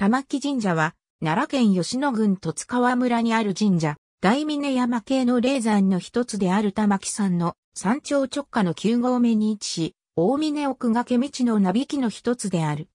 玉木神社は、奈良県吉野郡十津川村にある神社、大峰山系の霊山の一つである玉木山の山頂直下の9合目に位置し、大峰奥掛道のなびきの一つである。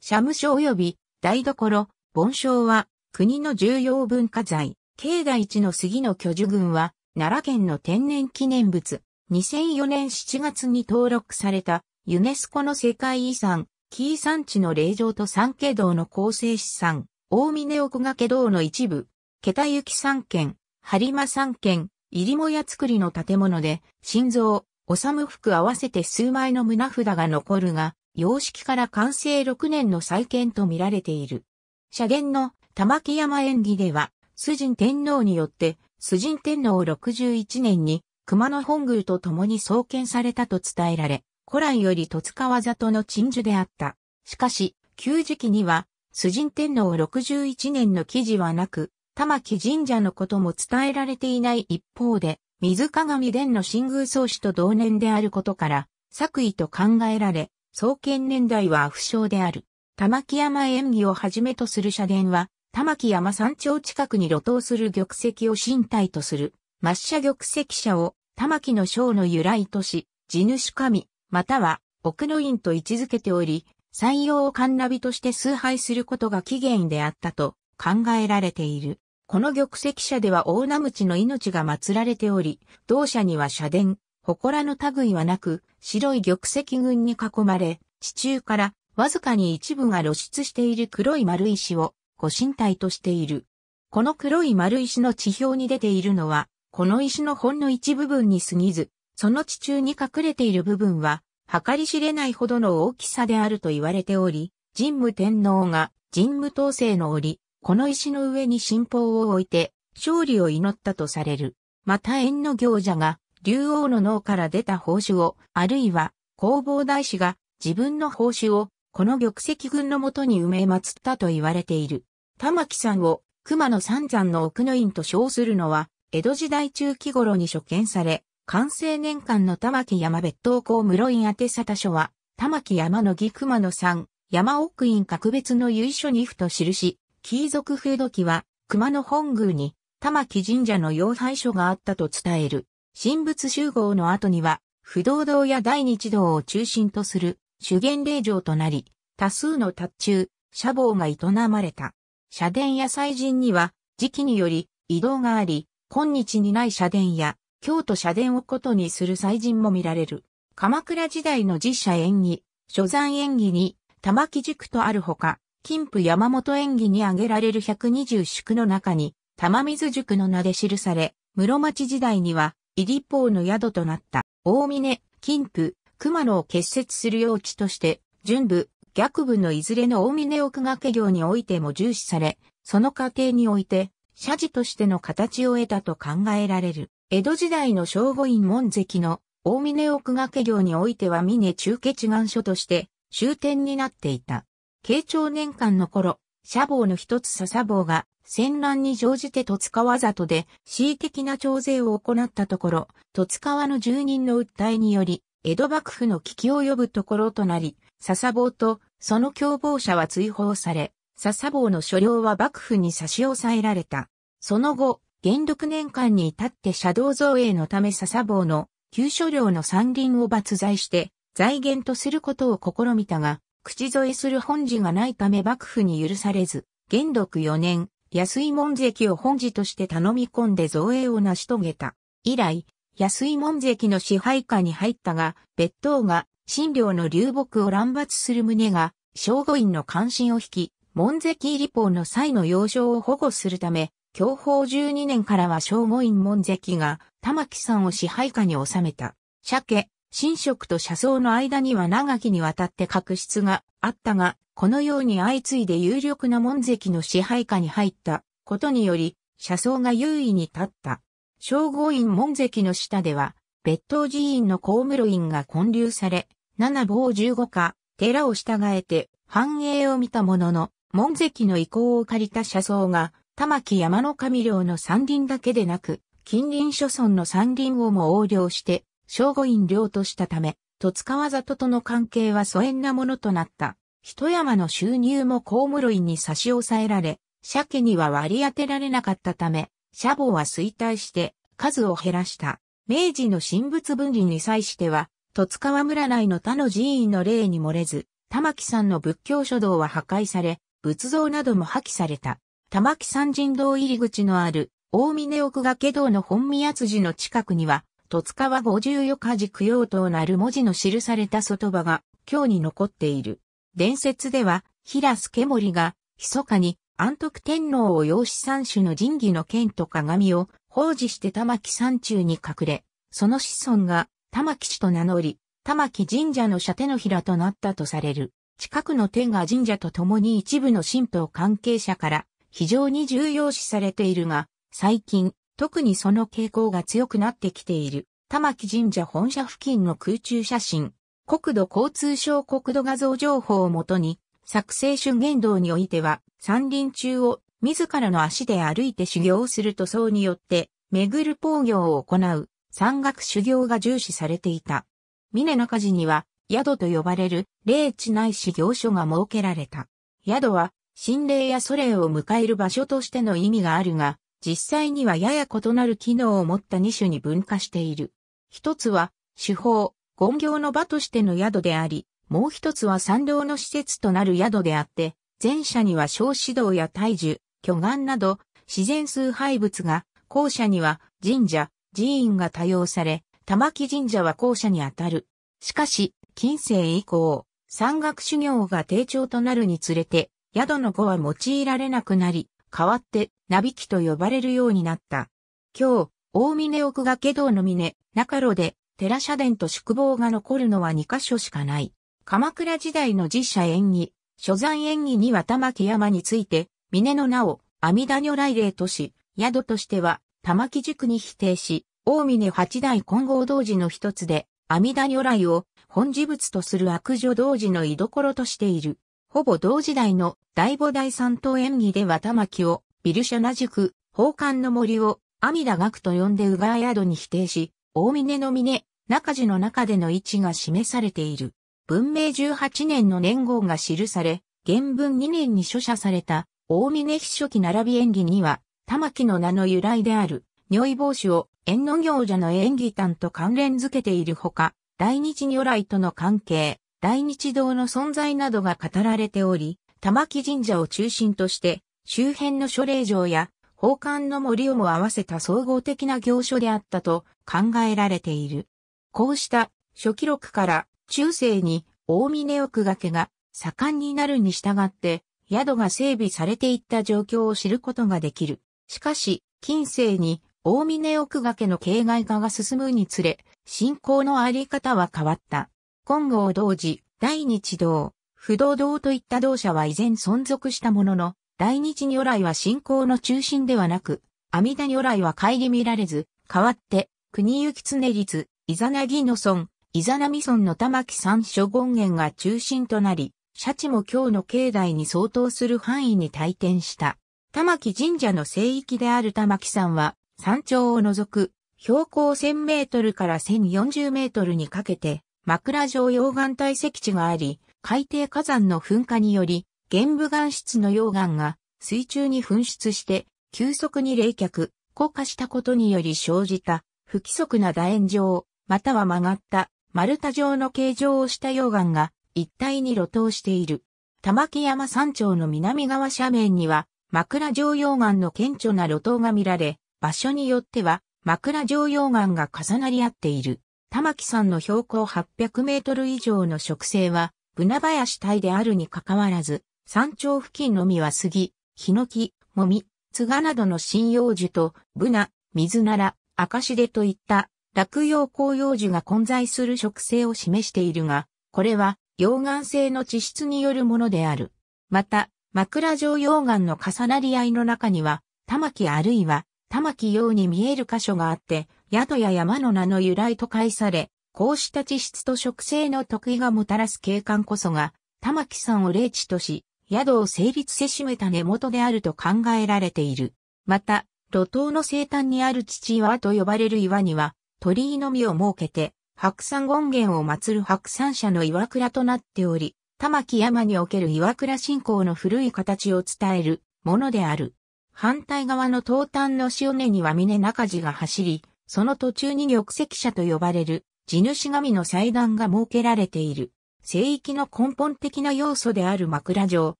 社務所及び台所、盆章は国の重要文化財、境内一の杉の巨樹群は奈良県の天然記念物。2004年7月に登録されたユネスコの世界遺産紀伊山地の霊場と三景道の構成資産、大峰奥掛道の一部、桁行三軒、張間三軒、入母屋造りの建物で、心臓、修服合わせて数枚の胸札が残るが、様式から完成6年の再建と見られている。社元の玉木山演技では、崇神天皇によって、崇神天皇61年に熊野本宮と共に創建されたと伝えられ、古来より戸塚和里の鎮守であった。しかし、旧時期には、崇神天皇61年の記事はなく、玉木神社のことも伝えられていない一方で、水鏡伝の新宮宗主と同年であることから、作為と考えられ、創建年代は不詳である。玉木山演技をはじめとする社殿は、玉木山山頂近くに路頭する玉石を身体とする、抹茶玉石社を玉木の章の由来とし、地主神、または奥の院と位置づけており、採用を神ンナビとして崇拝することが起源であったと考えられている。この玉石社では大名口の命が祀られており、同社には社殿、祠の類はなく、白い玉石群に囲まれ、地中からわずかに一部が露出している黒い丸石をご神体としている。この黒い丸石の地表に出ているのは、この石のほんの一部分に過ぎず、その地中に隠れている部分は、計り知れないほどの大きさであると言われており、神武天皇が神武統制の折、この石の上に神宝を置いて、勝利を祈ったとされる。また縁の行者が、竜王の脳から出た宝珠を、あるいは、弘法大師が、自分の宝珠を、この玉石群のもとに埋め祀ったと言われている。玉木さんを、熊野三山の奥の院と称するのは、江戸時代中期頃に所見され、完成年間の玉木山別当校室院宛沙書は、玉木山の木熊野山、山奥院格別の由緒にふと記し、貴族土記は、熊野本宮に、玉木神社の妖拝書があったと伝える。神仏集合の後には、不動堂や大日堂を中心とする、修験霊場となり、多数の達中、社房が営まれた。社殿や祭神には、時期により、移動があり、今日にない社殿や、京都社殿をことにする祭神も見られる。鎌倉時代の実写演技、所山演技に玉木塾とあるほか、金府山本演技に挙げられる120宿の中に、玉水塾の名で記され、室町時代には、入立法の宿となった、大峰、金府、熊野を結節する用地として、純部、逆部のいずれの大峰奥掛業においても重視され、その過程において、社寺としての形を得たと考えられる。江戸時代の正護院門跡の大峰奥掛行においては峰中家地願所として終点になっていた。慶長年間の頃、社房の一つ笹坊が戦乱に乗じて戸塚わざとで恣意的な徴税を行ったところ、戸塚和の住人の訴えにより、江戸幕府の危機を呼ぶところとなり、笹坊とその共謀者は追放され、笹坊の所領は幕府に差し押さえられた。その後、元禄年間に至って車道造営のため笹坊の旧所領の山林を伐材して、財源とすることを試みたが、口添えする本事がないため幕府に許されず、元禄4年、安井門跡を本事として頼み込んで造営を成し遂げた。以来、安井門跡の支配下に入ったが、別当が、新領の流木を乱伐する旨が、正護院の関心を引き、門跡立法の際の要衝を保護するため、享保12年からは正五院門跡が玉木さんを支配下に収めた。鮭、神職と車窓の間には長きにわたって確執があったが、このように相次いで有力な門跡の支配下に入ったことにより、車窓が優位に立った。正五院門跡の下では、別当寺院の公務院が建立され、七坊十五家、寺を従えて繁栄を見たものの、門跡の意向を借りた車窓が玉木山の神領の山林だけでなく、近隣諸村の山林をも横領して、正護院領としたため、戸塚川里との関係は疎遠なものとなった。一山の収入も公務類に差し押さえられ、鮭には割り当てられなかったため、社房は衰退して数を減らした。明治の神仏分離に際しては、戸塚川村内の他の寺院の例に漏れず、玉木さんの仏教書道は破壊され、仏像なども破棄された。玉木山人道入り口のある、大峰奥掛道の本宮辻の近くには、戸塚は五十火家供養となる文字の記された外葉が、今日に残っている。伝説では、平助森が、密かに、安徳天皇を養子三種の神器の剣と鏡を、奉仕して玉木山中に隠れ、その子孫が、玉木氏と名乗り、玉木神社の射手の平となったとされる。近くの天が神社と共に一部の神道関係者から、非常に重要視されているが、最近、特にその傾向が強くなってきている。玉木神社本社付近の空中写真、国土交通省国土画像情報をもとに、作成主言動においては、山林中を自らの足で歩いて修行する塗装によって、巡る工業を行う、山岳修行が重視されていた。峰中寺には、宿と呼ばれる、霊地内修行所が設けられた。宿は、心霊やソ霊を迎える場所としての意味があるが、実際にはやや異なる機能を持った2種に分化している。一つは、手法、権行の場としての宿であり、もう一つは参道の施設となる宿であって、前者には小指導や大樹、巨岩など、自然崇拝物が、後者には神社、寺院が多用され、玉木神社は後者にあたる。しかし、近世以降、山岳修行が定調となるにつれて、宿の語は用いられなくなり、代わって、なびきと呼ばれるようになった。今日、大峰奥掛道の峰、中路で、寺社殿と宿坊が残るのは2カ所しかない。鎌倉時代の実写演技、所山演技には玉木山について、峰の名を、阿弥陀如来霊とし、宿としては、玉木塾に否定し、大峰八大混合同時の一つで、阿弥陀如来を、本事物とする悪女同時の居所としている。ほぼ同時代の大母大三等演技では玉木を、ビルシャナ塾、宝冠の森を、阿弥陀学と呼んでうがや宿に否定し、大峰の峰、中寺の中での位置が示されている。文明18年の年号が記され、原文2年に書写された、大峰秘書記並び演技には、玉木の名の由来である、尿意防止を、縁の行者の演技譚と関連づけているほか、大日如来との関係、大日堂の存在などが語られており、玉木神社を中心として、周辺の諸霊場や、宝冠の森をも合わせた総合的な行書であったと考えられている。こうした初記録から中世に大峰奥掛が盛んになるに従って、宿が整備されていった状況を知ることができる。しかし、近世に大峰奥掛の形骸化が進むにつれ、信仰のあり方は変わった。金剛同時、大日堂、不動堂といった同社は依然存続したものの、大日如来は信仰の中心ではなく、阿弥陀如来はり見られず、代わって、国行常立、イザナギの村、イザナミ村の玉木三所権現が中心となり、シャチも今日の境内に相当する範囲に退転した。玉木神社の聖域である玉木山は、山頂を除く、標高1000メートルから1040メートルにかけて、枕状溶岩堆積地があり、海底火山の噴火により、玄武岩質の溶岩が水中に噴出して、急速に冷却、硬化したことにより生じた不規則な楕円状、または曲がった丸太状の形状をした溶岩が一体に露頭している。玉木山山頂の南側斜面には枕状溶岩の顕著な露頭が見られ、場所によっては枕状溶岩が重なり合っている。玉木山の標高800メートル以上の植生は、ブナ林帯であるにかかわらず、山頂付近のみは杉、ヒノキ、モミ、ツガなどの針葉樹と、ブナ、水なら、赤シデといった落葉紅葉樹が混在する植生を示しているが、これは溶岩性の地質によるものである。また、枕状溶岩の重なり合いの中には、玉木あるいは玉木用に見える箇所があって、宿や山の名の由来と解され、こうした地質と植生の得意がもたらす景観こそが、玉木山を霊地とし、宿を成立せしめた根元であると考えられている。また、路頭の生誕にある父岩と呼ばれる岩には、鳥居のみを設けて、白山権現を祀る白山社の岩倉となっており、玉木山における岩倉信仰の古い形を伝えるものである。反対側の東端の塩根には峰中寺が走り、その途中に玉石舎と呼ばれる地主神の祭壇が設けられている。聖域の根本的な要素である枕城、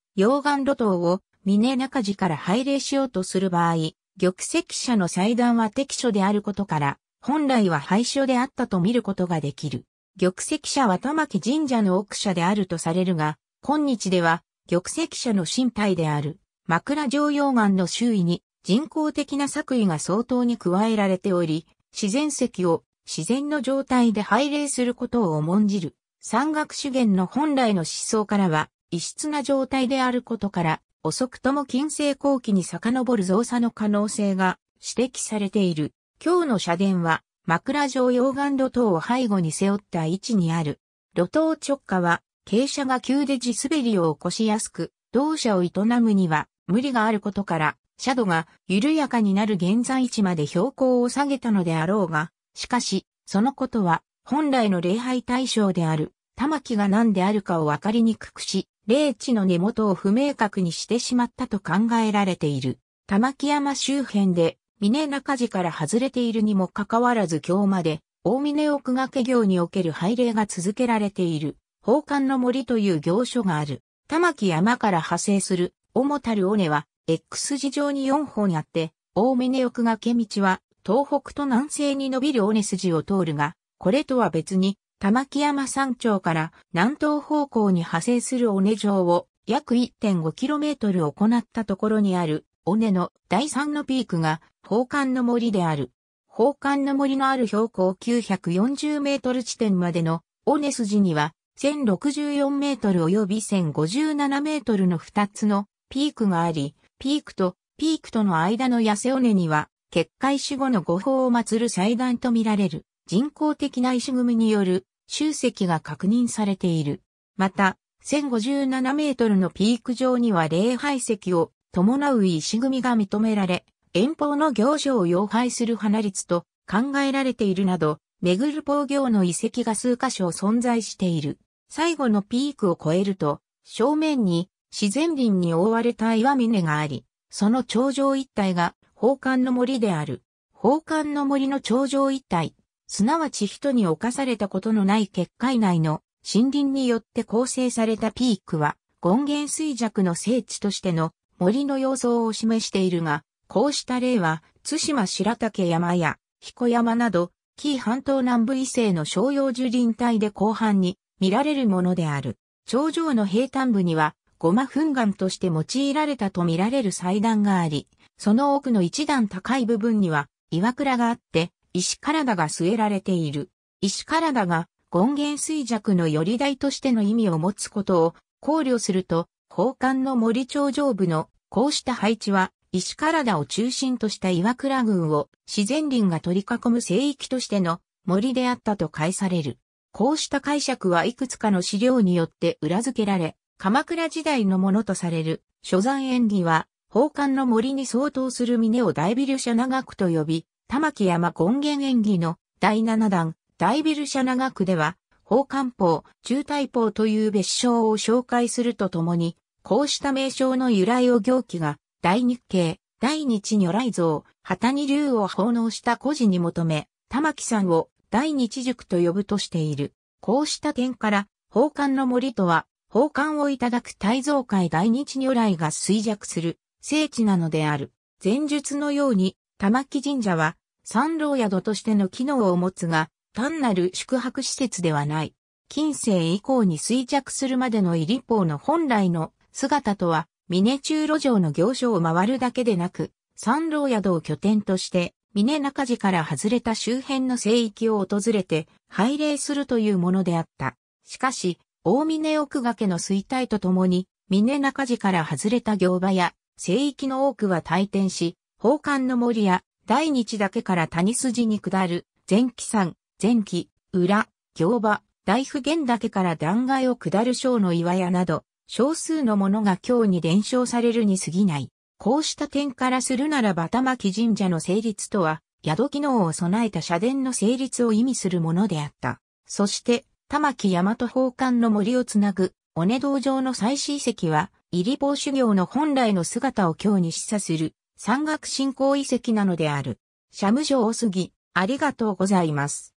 溶岩路頭を峰中寺から拝礼しようとする場合、玉石舎の祭壇は適所であることから、本来は廃所であったと見ることができる。玉石舎は玉木神社の奥舎であるとされるが、今日では玉石舎の身体である枕城溶岩の周囲に人工的な作為が相当に加えられており、自然石を自然の状態で拝礼することを重んじる、山岳資源の本来の思想からは、異質な状態であることから、遅くとも近世後期に遡る造作の可能性が指摘されている。今日の社殿は、枕状溶岩土塔を背後に背負った位置にある。土塔直下は、傾斜が急で地滑りを起こしやすく、同社を営むには無理があることから、斜度が緩やかになる現在地まで標高を下げたのであろうが、しかし、そのことは、本来の礼拝対象である、玉木が何であるかをわかりにくくし、霊地の根元を不明確にしてしまったと考えられている。玉木山周辺で、峰中寺から外れているにもかかわらず今日まで、大峰奥掛行における拝礼が続けられている、宝冠の森という行書がある。玉木山から派生する、主たる尾根は、X 字状に4本あって、大峰奥がけ道は、東北と南西に伸びる尾根筋を通るが、これとは別に、玉木山山頂から南東方向に派生する尾根城を約 1.5km 行ったところにある尾根の第3のピークが宝冠の森である。宝冠の森のある標高940メートル地点までの尾根筋には1064メートル及び1057メートルの2つのピークがあり、ピークとピークとの間の痩せ尾根には、決壊死後の護法を祀る祭壇とみられる人工的な石組みによる集積が確認されている。また、1057メートルのピーク上には礼拝石を伴う石組みが認められ、遠方の行所を要廃する花率と考えられているなど、めぐる工業の遺跡が数箇所存在している。最後のピークを超えると、正面に自然林に覆われた岩峰があり、その頂上一帯が宝冠の森である。宝冠の森の頂上一帯、すなわち人に侵されたことのない結界内の森林によって構成されたピークは、権現衰弱の聖地としての森の様相を示しているが、こうした例は、津島白竹山や彦山など、紀伊半島南部以西の商用樹林帯で後半に見られるものである。頂上の平坦部には、ゴマ粉岩として用いられたと見られる祭壇があり、その奥の一段高い部分には岩倉があって、石体が据えられている。石体が権現衰弱の寄り台としての意味を持つことを考慮すると、宝冠の森頂上部のこうした配置は、石体を中心とした岩倉群を自然林が取り囲む聖域としての森であったと解される。こうした解釈はいくつかの資料によって裏付けられ、鎌倉時代のものとされる、所山縁起は、宝冠の森に相当する峰を大ビル社長区と呼び、玉木山権現縁起の第七段、大ビル社長区では、宝冠法、中大法という別称を紹介するとともに、こうした名称の由来を行記が、大日系、大日如来像、旗に竜を奉納した故事に求め、玉木さんを大日塾と呼ぶとしている。こうした点から、宝冠の森とは、宝冠をいただく大蔵会大日如来が衰弱する聖地なのである。前述のように、玉木神社は三郎宿としての機能を持つが、単なる宿泊施設ではない。近世以降に衰弱するまでの入立法の本来の姿とは、峰中路上の行所を回るだけでなく、三郎宿を拠点として、峰中寺から外れた周辺の聖域を訪れて、拝礼するというものであった。しかし、大峰奥掛の衰退とともに、峰中寺から外れた行場や、聖域の多くは退転し、宝冠の森や、大日岳から谷筋に下る、前期山、前期、裏、行場、大普賢岳から断崖を下る章の岩屋など、少数のものが今日に伝承されるに過ぎない。こうした点からするならば玉木神社の成立とは、宿機能を備えた社殿の成立を意味するものであった。そして、玉木大和宝冠の森をつなぐ、尾根道場の祭祀遺跡は、入坊修行の本来の姿を今日に示唆する、山岳信仰遺跡なのである。社務所多すぎ、ありがとうございます。